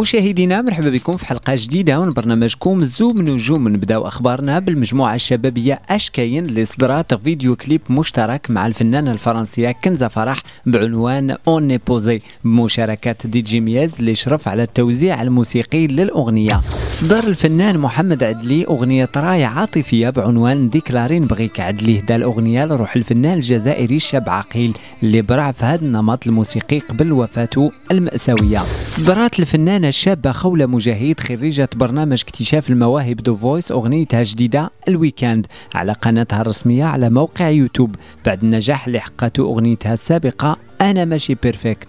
مشاهدينا مرحبا بكم في حلقه جديده من برنامجكم زوم نجوم نبداو اخبارنا بالمجموعه الشبابيه اش كاين اللي صدرت فيديو كليب مشترك مع الفنانه الفرنسيه كنزه فرح بعنوان اون بوزي بمشاركه دي جي مياز اللي شرف على التوزيع الموسيقي للاغنيه صدر الفنان محمد عدلي اغنيه راي عاطفيه بعنوان ديكلارين بغيك عدلي هدا الاغنيه لروح الفنان الجزائري الشاب عقيل اللي برع في هذا النمط الموسيقي قبل وفاته الماساويه صدرات الفنان فنانة الشابة خولة مجاهد خريجة برنامج اكتشاف المواهب دو فويس أغنيتها جديدة الويكاند على قناتها الرسمية على موقع يوتيوب بعد النجاح اللي حققته أغنيتها السابقة أنا ماشي بيرفكت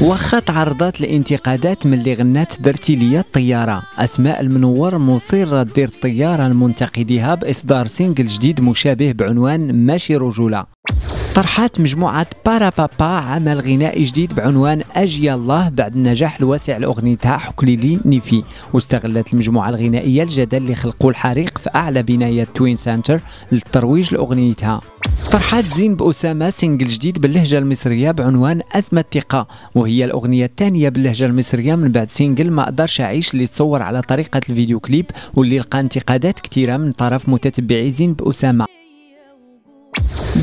واخا تعرضت لانتقادات من اللي غنات درتي ليا الطياره اسماء المنور مصره دير الطياره لمنتقديها باصدار سينجل جديد مشابه بعنوان ماشي رجوله طرحت مجموعة بارا بابا عمل غنائي جديد بعنوان أجي الله بعد النجاح الواسع لأغنيتها حكليلي نيفي واستغلت المجموعة الغنائية الجدل اللي خلقوه الحريق في أعلى بناية توين سانتر للترويج لأغنيتها طرحت زين بأسامة سينجل جديد باللهجة المصرية بعنوان أزمة ثقة وهي الأغنية الثانية باللهجة المصرية من بعد سينجل ما أقدرش أعيش اللي تصور على طريقة الفيديو كليب واللي لقى انتقادات كثيرة من طرف متتبعي زين بأسامة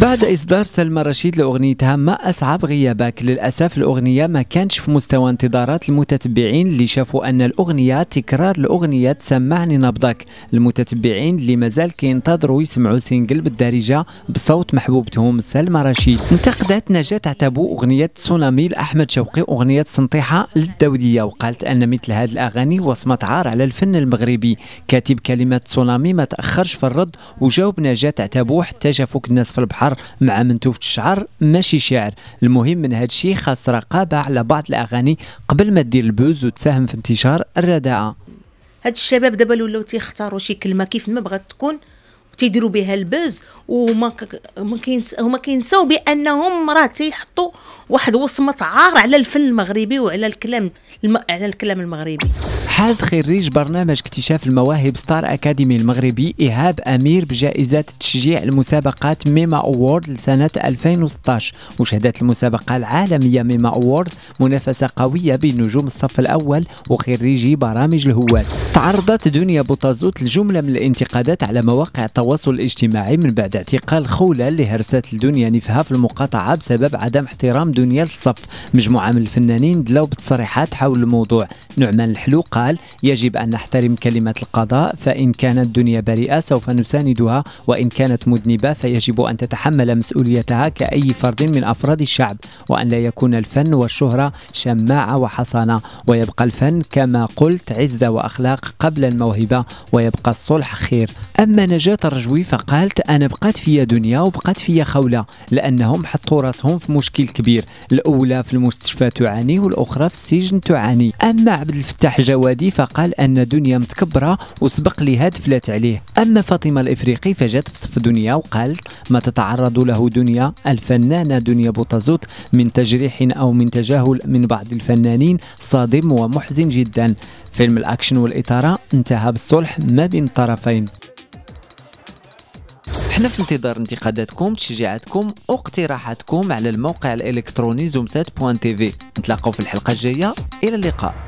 بعد إصدار سلمى رشيد لأغنيتها ما أصعب غيابك للأسف الأغنية ما كانتش في مستوى انتظارات المتتبعين اللي شافوا أن الأغنية تكرار الأغنية سمعني نبضك المتتبعين اللي مازال كينتظروا يسمعوا سينجل بالدارجة بصوت محبوبتهم سلمى رشيد انتقدت نجاة عتابو أغنية تسونامي لأحمد شوقي أغنية سنطيحة للدوديه وقالت أن مثل هذه الأغاني وصمت عار على الفن المغربي كاتب كلمة تسونامي ما تأخرش في الرد وجاوب نجاة عتابو حتى شافوك الناس في البحر الشعر مع منتوفة الشعر ماشي شعر المهم من هذا الشيء خاص رقابة على بعض الأغاني قبل ما دير البوز وتساهم في انتشار الرداءة هاد الشباب دابا ولاو تيختاروا شي كلمه كيف ما بغات تكون تيديروا بها البز وما هما كينساو بانهم راه تيحطوا واحد وصمه عار على الفن المغربي وعلى الكلام الم... على الكلام المغربي حاز خريج برنامج اكتشاف المواهب ستار اكاديمي المغربي ايهاب امير بجائزه تشجيع المسابقات ميما اوورد لسنه 2016 وشهدت المسابقه العالميه ميما اوورد منافسه قويه بين نجوم الصف الاول وخريجي برامج الهواة تعرضت دنيا بوطازوت لجمله من الانتقادات على مواقع التواصل الاجتماعي من بعد اعتقال خولة اللي هرست الدنيا نفها في المقاطعة بسبب عدم احترام دنيا للصف مجموعة من الفنانين دلاو بتصريحات حول الموضوع نعمان الحلو قال يجب أن نحترم كلمة القضاء فإن كانت دنيا بريئة سوف نساندها وإن كانت مذنبة فيجب أن تتحمل مسؤوليتها كأي فرد من أفراد الشعب وأن لا يكون الفن والشهرة شماعة وحصانة ويبقى الفن كما قلت عزة وأخلاق قبل الموهبة ويبقى الصلح خير أما نجاة رجوي فقالت انا بقات فيا دنيا وبقات فيا خوله لانهم حطوا راسهم في مشكل كبير الاولى في المستشفى تعاني والاخرى في السجن تعاني اما عبد الفتاح جوادي فقال ان دنيا متكبره وسبق لها دفلت عليه اما فاطمه الافريقي فجات في صف دنيا وقالت ما تتعرض له دنيا الفنانه دنيا بوطازوت من تجريح او من تجاهل من بعض الفنانين صادم ومحزن جدا فيلم الاكشن والاثاره انتهى بالصلح ما بين الطرفين حنا في انتظار انتقاداتكم تشجيعاتكم واقتراحاتكم على الموقع الالكتروني زوم7.tv نتلاقاو في الحلقه الجايه الى اللقاء